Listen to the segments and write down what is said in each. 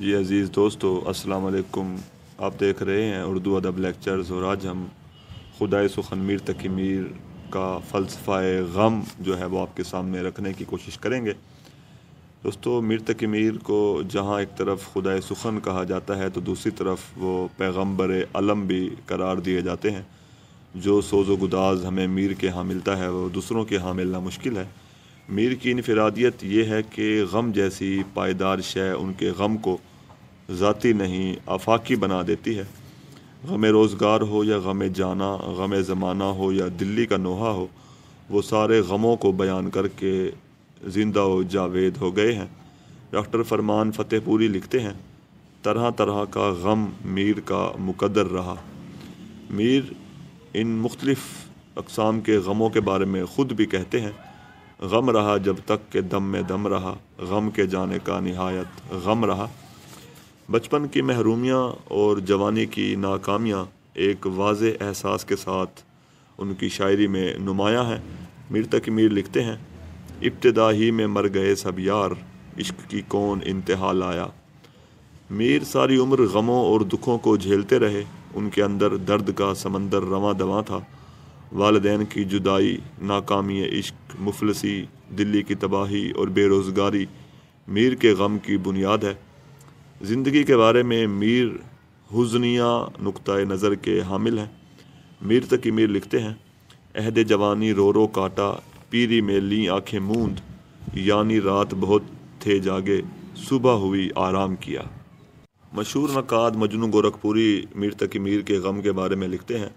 जी अज़ीज़ दोस्तों अस्सलाम वालेकुम आप देख रहे हैं उर्दू अदब लेक्चर्स और आज हम खुदा तकी मीर का फ़लसफ़ा गम जो है वो आपके सामने रखने की कोशिश करेंगे दोस्तों मीर मीर को जहाँ एक तरफ खुदा सुखन कहा जाता है तो दूसरी तरफ वो पैगम्बर अलम भी करार दिए जाते हैं जो सोज़ो गुदाज हमें मीर के यहाँ मिलता है वो दूसरों के यहाँ मिलना मुश्किल है मीर की इनफरादियत यह है कि गम जैसी पायदार शय उनके गम को ज़ाती नहीं आफाकी बना देती है गम रोज़गार हो या गम जाना गम ज़माना हो या दिल्ली का नोहा हो वो सारे गमों को बयान करके ज़िंदा व जावेद हो गए हैं डॉक्टर फरमान फ़तेहपुरी लिखते हैं तरह तरह का गम मीर का मुकदर रहा मीर इन मुख्तलफ़ अकसाम के गमों के बारे में ख़ुद भी कहते हैं गम रहा जब तक के दम में दम रहा गम के जाने का नहायत गम रहा बचपन की महरूमियाँ और जवानी की नाकामियाँ एक वाज एहसास के साथ उनकी शायरी में नुमाया है मीर तक मीर लिखते हैं इब्तदा ही में मर गए सब यार इश्क की कौन इंतहा लाया मीर सारी उम्र गमों और दुखों को झेलते रहे उनके अंदर दर्द का समंदर रवा दवा था वालदेन की जुदाई नाकामी इश्क मुफलसी दिल्ली की तबाही और बेरोज़गारी मीर के गम की बुनियाद है ज़िंदगी के बारे में मीर हुजनिया नुक़ नज़र के हामिल हैं मीर तक मीर लिखते हैं अहद जवानी रो रो काटा पीरी में ली आँखें मूंद यानी रात बहुत थे जागे सुबह हुई आराम किया मशहूर नक़ाद मजनू गोरखपुरी मीर तक मीर के गम के बारे में लिखते हैं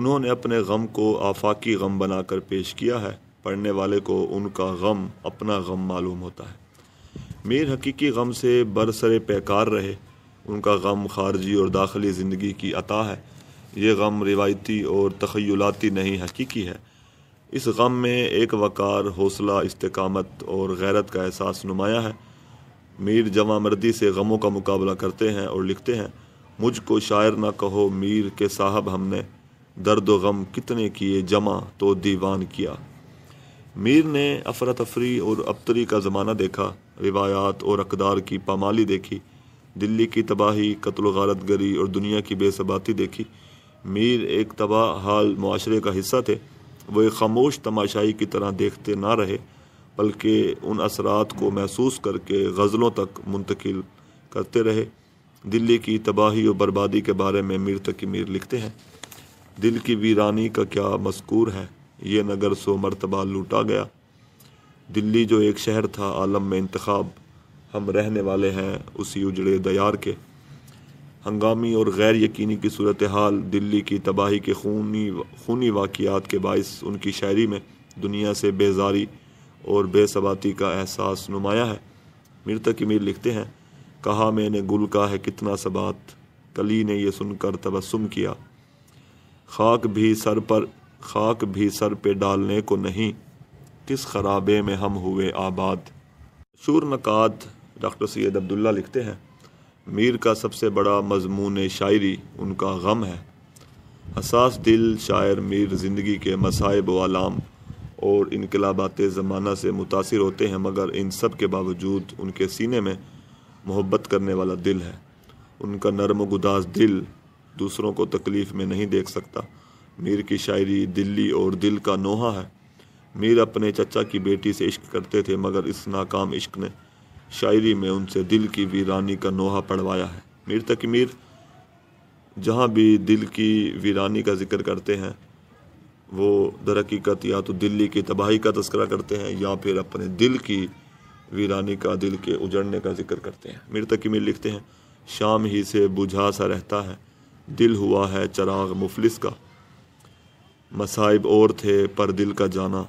उन्होंने अपने गम को आफाकी गम बनाकर पेश किया है पढ़ने वाले को उनका गम अपना गम मालूम होता है मीर हकीकी गम से बरसर पैकार रहे उनका गम खारजी और दाखिली ज़िंदगी की अता है ये गम रिवायती और तखयलाती नहीं हकीकी है इस गम में एक वक़ार हौसला इस्तकामत और गैरत का एहसास नुमाया है मीर जमा मर्दी से गमों का मुकाबला करते हैं और लिखते हैं मुझको शायर ना कहो मीर के साहब हमने दर्द गम कितने किए जमा तो दीवान किया मीर ने अफरा तफरी और अबतरी का ज़माना देखा रिवायात और अकदार की पामाली देखी दिल्ली की तबाही कत्ल गारत गरी और दुनिया की बेसबाती देखी मीर एक तबाह हाल माशरे का हिस्सा थे वो एक खामोश तमाशाई की तरह देखते ना रहे बल्कि उन असरात को महसूस करके गज़लों तक मुंतकिल करते रहे दिल्ली की तबाही और बर्बादी के बारे में मीर तक मीर लिखते हैं दिल की वीरानी का क्या मस्कूर है ये नगर सो मरतबा लूटा गया दिल्ली जो एक शहर था आलम में इंतखब हम रहने वाले हैं उसी उजड़े दयार के हंगामी और गैर यकीनी की सूरत हाल दिल्ली की तबाही के खूनी खूनी वाक़ात के बायस उनकी शायरी में दुनिया से बेजारी और बेसबाती का एहसास नुमाया है मिर्ता की मीर लिखते हैं कहा मैंने गुल का है कितना सबात कली ने यह सुनकर तबसम किया खाक भी सर पर खाक भी सर पे डालने को नहीं किस खराबे में हम हुए आबाद मशहूर नक़ात डॉक्टर सैद अब्दुल्ला लिखते हैं मीर का सबसे बड़ा मजमून शायरी उनका गम है हसास दिल शायर मीर ज़िंदगी के मसाइब वालाम और इनकलाबात ज़माना से मुतासर होते हैं मगर इन सब के बावजूद उनके सीने में मोहब्बत करने वाला दिल है उनका नरम गुदास दिल दूसरों को तकलीफ़ में नहीं देख सकता मीर की शायरी दिल्ली और दिल का नोहा है मीर अपने चचा की बेटी से इश्क करते थे मगर इस नाकाम इश्क ने शायरी में उनसे दिल की वीरानी का नोहा पढ़वाया है मीर तक मीर जहाँ भी दिल की वीरानी का जिक्र करते हैं वो दरकीकत या तो दिल्ली की तबाही का तस्करा करते हैं या फिर अपने दिल की वीरानी का दिल के उजड़ने का जिक्र करते हैं मीर तक मीर लिखते हैं शाम ही से बुझा सा रहता है दिल हुआ है चराग मुफलिस का मसाइब और थे पर दिल का जाना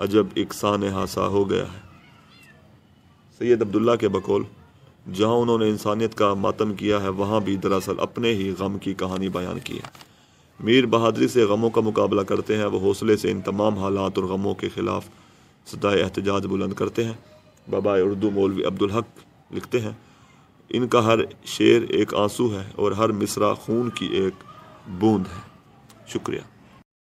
अजब इकसान हासा हो गया है सैयद अब्दुल्ला के बकौल जहां उन्होंने इंसानियत का मातम किया है वहां भी दरअसल अपने ही गम की कहानी बयान की है मीर बहादरी से गमों का मुकाबला करते हैं वह हौसले से इन तमाम हालात और गमों के ख़िलाफ़ सदाए एहतजाज बुलंद करते हैं बबा उर्दू मौलवी अब्दुल हक लिखते हैं इनका हर शेर एक आंसू है और हर मिसरा खून की एक बूंद है शुक्रिया